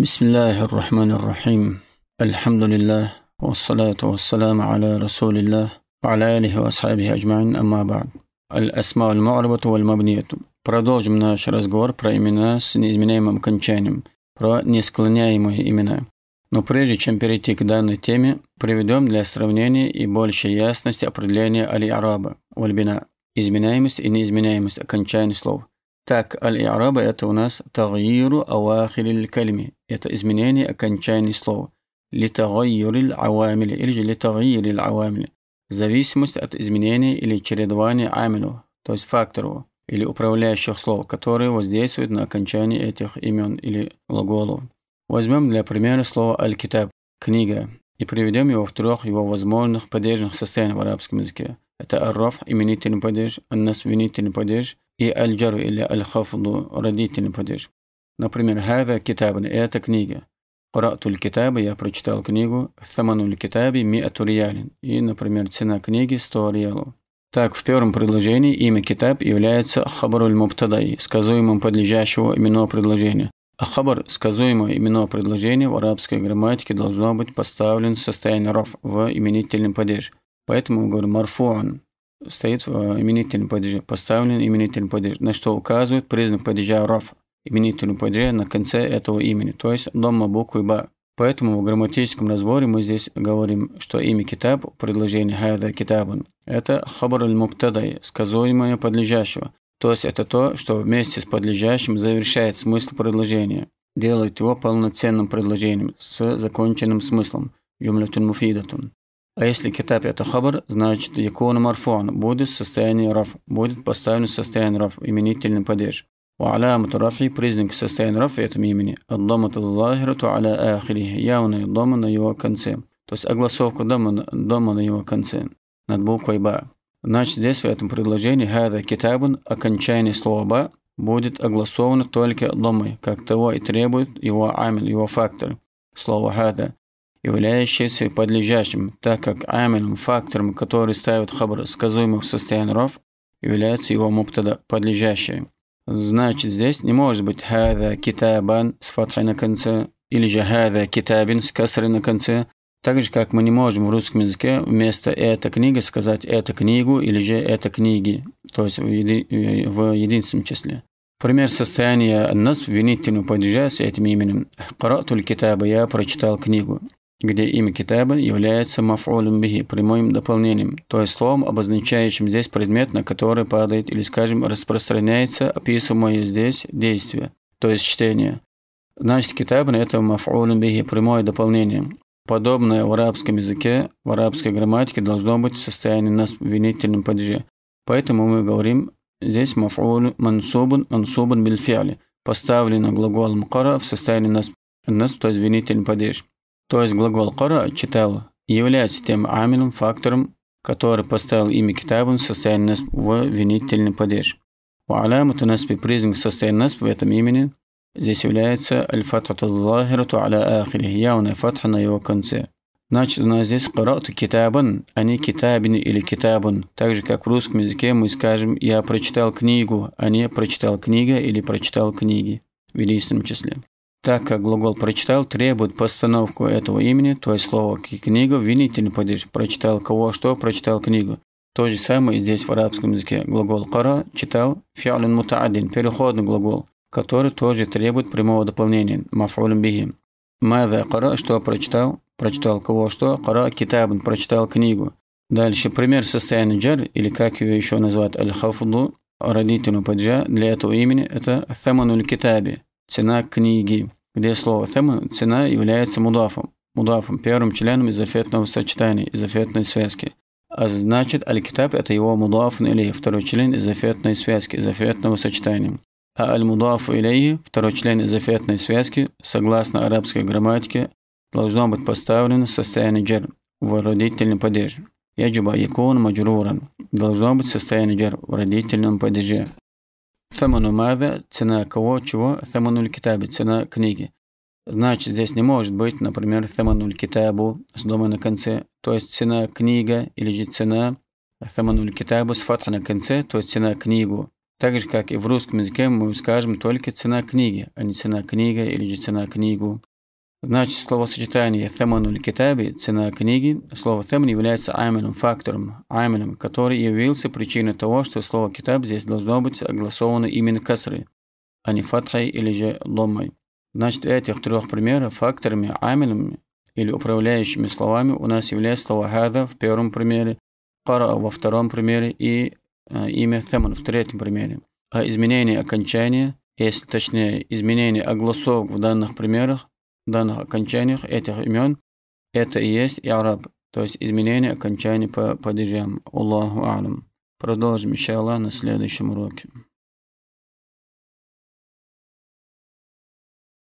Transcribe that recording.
بسم الله الرحمن الرحيم الحمد لله والصلاة والسلام على رسول الله وعلى آله وأصحابه أجمعين أما بعد الأسماء المعربة والمبنية Продолжим наш разговор про имена с неизменяемым кончанием, про несклоняемые имена. Но прежде чем перейти к данной теме, приведем для сравнения и большей ясности определения аль-араба, вальбина, изменяемость и неизменяемость окончаний слов. Так, аль-араба – это у нас «тагьиру авахили кальми», это изменение окончаний слова. Литагайюриль ауамили или же литагайюриль ауамили. Зависимость от изменения или чередования амилов, то есть факторов или управляющих слов, которые воздействуют на окончание этих имен или глаголов. Возьмем для примера слово «аль-китаб» – «книга» и приведем его в трех его возможных падежных состояний в арабском языке. Это «арраф» – именительный падеж, «аннас» – винительный падеж и «аль-джар» или «аль-хафду» – родительный падеж. Например, «Хаза китабн» – это книга. «Куратуль китаба» – я прочитал книгу. «Самануль китаби» – миату риялин. И, например, цена книги – 100 риалов. Так, в первом предложении имя китаб является хабаруль мубтадай, сказуемым подлежащего именного предложения. А хабар, сказуемое именное предложение в арабской грамматике должно быть поставлен в состояние ров в именительном падеж. Поэтому мы говорим марфуан стоит в э, именительном падеже, поставлен именительный падеж, на что указывает признак падежа ров именительную падея на конце этого имени, то есть дома буквы «ба». Поэтому в грамматическом разборе мы здесь говорим, что имя китаб, предложение «хайда китабун» – это хабар аль-муптадай, сказуемое подлежащего, то есть это то, что вместе с подлежащим завершает смысл предложения, делает его полноценным предложением с законченным смыслом – джумлятун муфидатун. А если китаб это хабар, значит якун марфуан будет в состоянии раф, будет поставлен в состояние раф, именительный падеж. وعلامة رفعه признак состояния рафа этом имени الضمة الظاهرة على آخره явная дома на его конце. То есть огласовка дома, дома на его конце над буквой «ба». Значит, здесь в этом предложении «хада китабун» окончание слова «ба» будет огласовано только домой, как того и требует его амиль, его фактор. Слово «хада» являющееся подлежащим, так как амилем, фактором, который ставит хабр, сказуемый в состоянии ров, является его муптада, подлежащим Значит, здесь не может быть «хада китабан» с фатхой на конце, или же «хада китабин» с касрой на конце. Так же, как мы не можем в русском языке вместо «эта книга» сказать эту книгу» или же «это книги», то есть в, еди в единственном числе. Пример состояния нас винительного падежа с этим именем. «Каратуль китаба» – «я прочитал книгу» где имя китаба является мафулем бихи, прямым дополнением, то есть словом, обозначающим здесь предмет, на который падает или, скажем, распространяется описываемое здесь действие, то есть чтение. Значит, китаб на это мафулем бихи, прямое дополнение. Подобное в арабском языке, в арабской грамматике должно быть в состоянии нас винительном падеже. Поэтому мы говорим здесь мафулю мансубун мансубун бильфиали, поставлено глаголом кара в состоянии нас, нас то есть винительный падеж. То есть глагол кора – «читал» является тем аминным фактором, который поставил имя китабун в состояние в винительный падеж. У алямата наспи признак состояния насп в этом имени здесь является аль-фатхату захирату аля ахири, явная фатха на его конце. Значит, у нас здесь карату китабан, а не китабин или китабун. Так же, как в русском языке мы скажем «я прочитал книгу», а не «прочитал книга» или «прочитал книги» в единственном числе так как глагол «прочитал» требует постановку этого имени, то есть слово «книга» винительный падеж «прочитал кого что», «прочитал книгу». То же самое и здесь в арабском языке. Глагол «кара» – «читал», «фиалин мутаадин» – переходный глагол, который тоже требует прямого дополнения «мафулин бихи». «Маза кара» – «что прочитал», «прочитал кого что», «кара» – «китабин» – «прочитал книгу». Дальше пример состояния джар, или как ее еще называют «аль-хафду», родительного падежа для этого имени – это «самануль китаби» цена книги, где слово тема, цена является мудафом, мудафом, первым членом изофетного сочетания, изофетной связки. А значит, аль-китаб – это его мудаф ну, или второй член изофетной связки, изофетного сочетания. А аль-мудаф или второй член изофетной связки, согласно арабской грамматике, должно быть поставлено в состояние джер в родительном падеже. Яджуба якун маджруран. Должно быть состояние джер в родительном падеже. Саману мада – цена кого, чего, самануль китаби – цена книги. Значит, здесь не может быть, например, самануль китабу с дома на конце, то есть цена книга или же цена самануль китабу с фатха на конце, то есть цена книгу. Так же, как и в русском языке мы скажем только цена книги, а не цена книга или же цена книгу. Значит, словосочетание «таману китаби» – «цена книги». Слово «таман» является айменным фактором, айменным, который явился причиной того, что слово «китаб» здесь должно быть огласовано именно касры, а не фатхой или же ломмой. Значит, этих трех примеров факторами, айменными или управляющими словами у нас является слово «хада» в первом примере, «кара» во втором примере и э, имя «таман» в третьем примере. А изменение окончания, если точнее, изменение огласовок в данных примерах, данных окончаниях этих имен, это и есть араб, то есть изменение окончаний по падежам. Аллаху Алям. Продолжим, иншаллах, на следующем уроке.